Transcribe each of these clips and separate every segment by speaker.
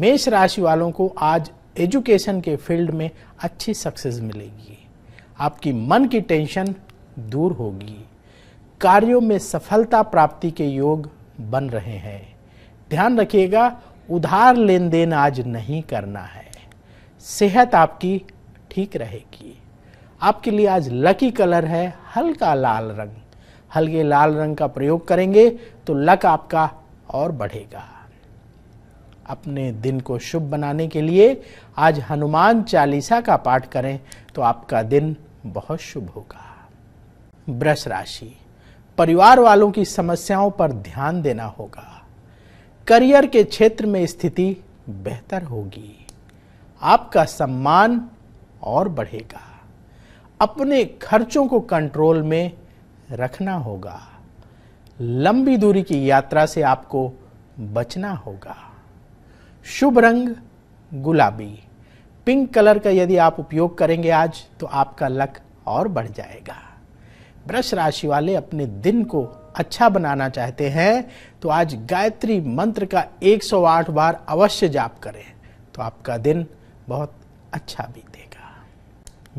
Speaker 1: मेष राशि वालों को आज एजुकेशन के फील्ड में अच्छी सक्सेस मिलेगी आपकी मन की टेंशन दूर होगी कार्यों में सफलता प्राप्ति के योग बन रहे हैं ध्यान रखिएगा उधार लेन देन आज नहीं करना है सेहत आपकी ठीक रहेगी आपके लिए आज लकी कलर है हल्का लाल रंग हल्के लाल रंग का प्रयोग करेंगे तो लक आपका और बढ़ेगा अपने दिन को शुभ बनाने के लिए आज हनुमान चालीसा का पाठ करें तो आपका दिन बहुत शुभ होगा ब्रश राशि परिवार वालों की समस्याओं पर ध्यान देना होगा करियर के क्षेत्र में स्थिति बेहतर होगी आपका सम्मान और बढ़ेगा अपने खर्चों को कंट्रोल में रखना होगा लंबी दूरी की यात्रा से आपको बचना होगा शुभ रंग गुलाबी पिंक कलर का यदि आप उपयोग करेंगे आज तो आपका लक और बढ़ जाएगा वृष राशि वाले अपने दिन को अच्छा बनाना चाहते हैं तो आज गायत्री मंत्र का 108 बार अवश्य जाप करें तो आपका दिन बहुत अच्छा बीतेगा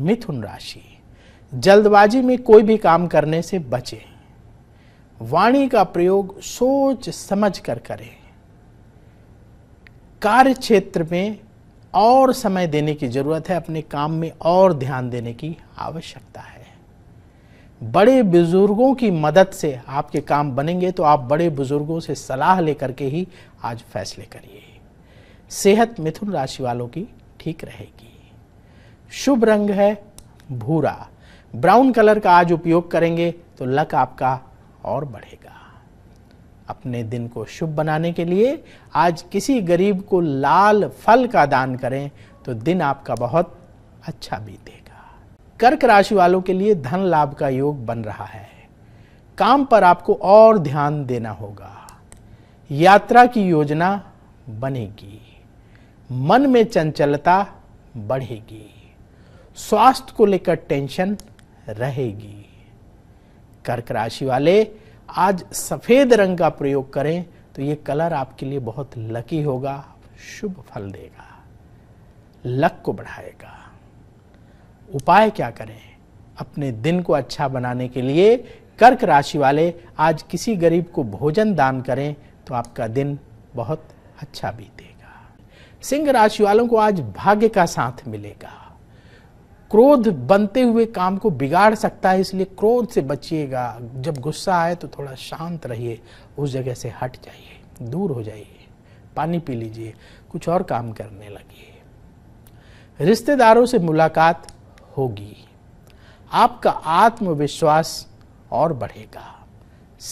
Speaker 1: मिथुन राशि जल्दबाजी में कोई भी काम करने से बचें वाणी का प्रयोग सोच समझ कर करें कार्य क्षेत्र में और समय देने की जरूरत है अपने काम में और ध्यान देने की आवश्यकता है बड़े बुजुर्गों की मदद से आपके काम बनेंगे तो आप बड़े बुजुर्गों से सलाह लेकर के ही आज फैसले करिए सेहत मिथुन राशि वालों की ठीक रहेगी शुभ रंग है भूरा ब्राउन कलर का आज उपयोग करेंगे तो लक आपका और बढ़ेगा अपने दिन को शुभ बनाने के लिए आज किसी गरीब को लाल फल का दान करें तो दिन आपका बहुत अच्छा बीतेगा कर्क राशि वालों के लिए धन लाभ का योग बन रहा है काम पर आपको और ध्यान देना होगा यात्रा की योजना बनेगी मन में चंचलता बढ़ेगी स्वास्थ्य को लेकर टेंशन रहेगी कर्क राशि वाले आज सफ़ेद रंग का प्रयोग करें तो ये कलर आपके लिए बहुत लकी होगा शुभ फल देगा लक को बढ़ाएगा उपाय क्या करें अपने दिन को अच्छा बनाने के लिए कर्क राशि वाले आज किसी गरीब को भोजन दान करें तो आपका दिन बहुत अच्छा बीतेगा सिंह राशि वालों को आज भाग्य का साथ मिलेगा क्रोध बनते हुए काम को बिगाड़ सकता है इसलिए क्रोध से बचिएगा जब गुस्सा आए तो थोड़ा शांत रहिए उस जगह से हट जाइए दूर हो जाइए पानी पी लीजिए कुछ और काम करने लगिए रिश्तेदारों से मुलाकात होगी आपका आत्मविश्वास और बढ़ेगा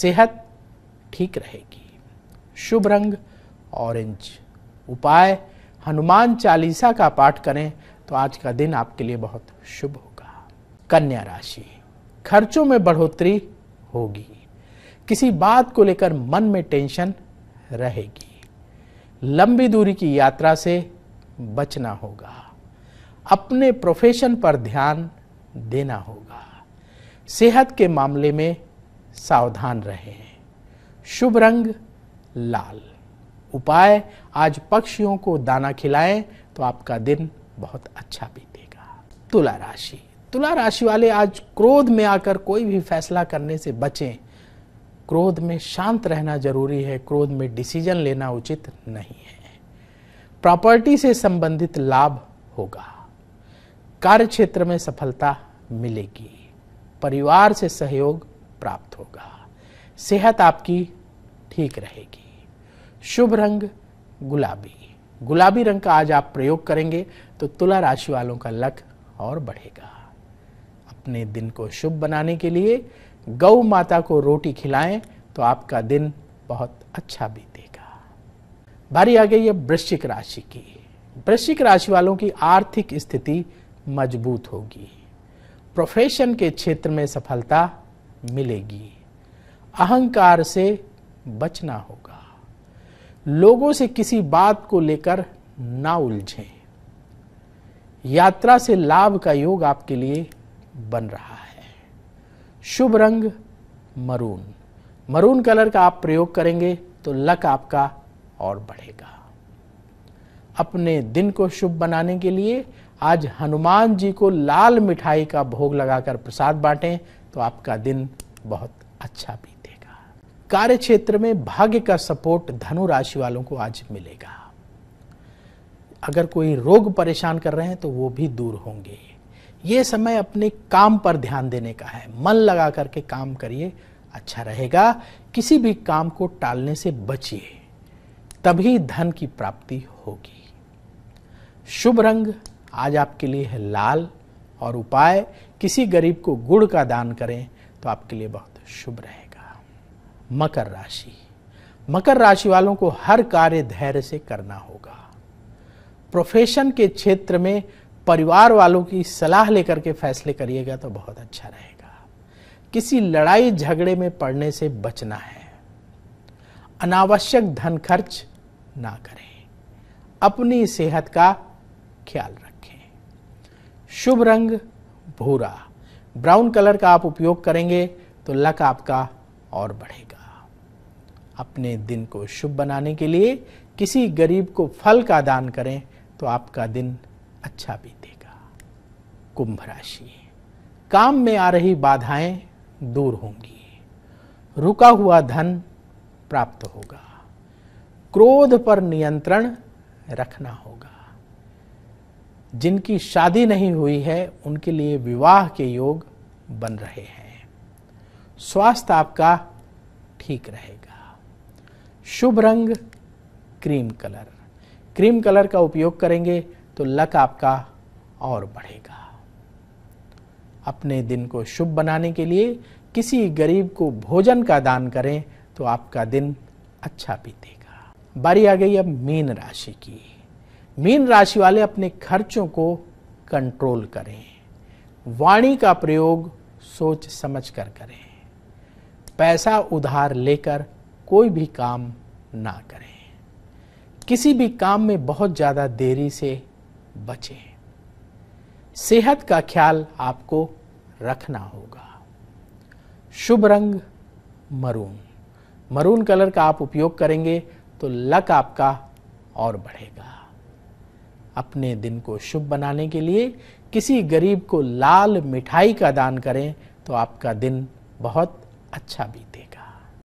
Speaker 1: सेहत ठीक रहेगी शुभ रंग ऑरेंज उपाय हनुमान चालीसा का पाठ करें तो आज का दिन आपके लिए बहुत शुभ होगा कन्या राशि खर्चों में बढ़ोतरी होगी किसी बात को लेकर मन में टेंशन रहेगी लंबी दूरी की यात्रा से बचना होगा अपने प्रोफेशन पर ध्यान देना होगा सेहत के मामले में सावधान रहे शुभ रंग लाल उपाय आज पक्षियों को दाना खिलाएं तो आपका दिन बहुत अच्छा बीतेगा तुला राशि तुला राशि वाले आज क्रोध में आकर कोई भी फैसला करने से बचें क्रोध में शांत रहना जरूरी है क्रोध में डिसीजन लेना उचित नहीं है प्रॉपर्टी से संबंधित लाभ होगा कार्य क्षेत्र में सफलता मिलेगी परिवार से सहयोग प्राप्त होगा सेहत आपकी ठीक रहेगी शुभ रंग गुलाबी गुलाबी रंग का आज आप प्रयोग करेंगे तो तुला राशि वालों का लक और बढ़ेगा अपने दिन को शुभ बनाने के लिए गौ माता को रोटी खिलाएं तो आपका दिन बहुत अच्छा बीतेगा बारी आ गई है वृश्चिक राशि की वृश्चिक राशि वालों की आर्थिक स्थिति मजबूत होगी प्रोफेशन के क्षेत्र में सफलता मिलेगी अहंकार से बचना होगा लोगों से किसी बात को लेकर ना उलझें यात्रा से लाभ का योग आपके लिए बन रहा है शुभ रंग मरून मरून कलर का आप प्रयोग करेंगे तो लक आपका और बढ़ेगा अपने दिन को शुभ बनाने के लिए आज हनुमान जी को लाल मिठाई का भोग लगाकर प्रसाद बांटें तो आपका दिन बहुत अच्छा बीतेगा कार्य क्षेत्र में भाग्य का सपोर्ट धनु राशि वालों को आज मिलेगा अगर कोई रोग परेशान कर रहे हैं तो वो भी दूर होंगे ये समय अपने काम पर ध्यान देने का है मन लगा करके काम करिए अच्छा रहेगा किसी भी काम को टालने से बचिए तभी धन की प्राप्ति होगी शुभ रंग आज आपके लिए है लाल और उपाय किसी गरीब को गुड़ का दान करें तो आपके लिए बहुत शुभ रहेगा मकर राशि मकर राशि वालों को हर कार्य धैर्य से करना होगा प्रोफेशन के क्षेत्र में परिवार वालों की सलाह लेकर के फैसले करिएगा तो बहुत अच्छा रहेगा किसी लड़ाई झगड़े में पड़ने से बचना है अनावश्यक धन खर्च ना करें अपनी सेहत का ख्याल रखें शुभ रंग भूरा ब्राउन कलर का आप उपयोग करेंगे तो लक आपका और बढ़ेगा अपने दिन को शुभ बनाने के लिए किसी गरीब को फल का दान करें तो आपका दिन अच्छा बीतेगा कुंभ राशि काम में आ रही बाधाएं दूर होंगी रुका हुआ धन प्राप्त होगा क्रोध पर नियंत्रण रखना होगा जिनकी शादी नहीं हुई है उनके लिए विवाह के योग बन रहे हैं स्वास्थ्य आपका ठीक रहेगा शुभ रंग क्रीम कलर क्रीम कलर का उपयोग करेंगे तो लक आपका और बढ़ेगा अपने दिन को शुभ बनाने के लिए किसी गरीब को भोजन का दान करें तो आपका दिन अच्छा बीतेगा बारी आ गई अब मीन राशि की मीन राशि वाले अपने खर्चों को कंट्रोल करें वाणी का प्रयोग सोच समझ कर करें पैसा उधार लेकर कोई भी काम ना करें किसी भी काम में बहुत ज़्यादा देरी से बचें सेहत का ख्याल आपको रखना होगा शुभ रंग मरून मरून कलर का आप उपयोग करेंगे तो लक आपका और बढ़ेगा अपने दिन को शुभ बनाने के लिए किसी गरीब को लाल मिठाई का दान करें तो आपका दिन बहुत अच्छा बीतेगा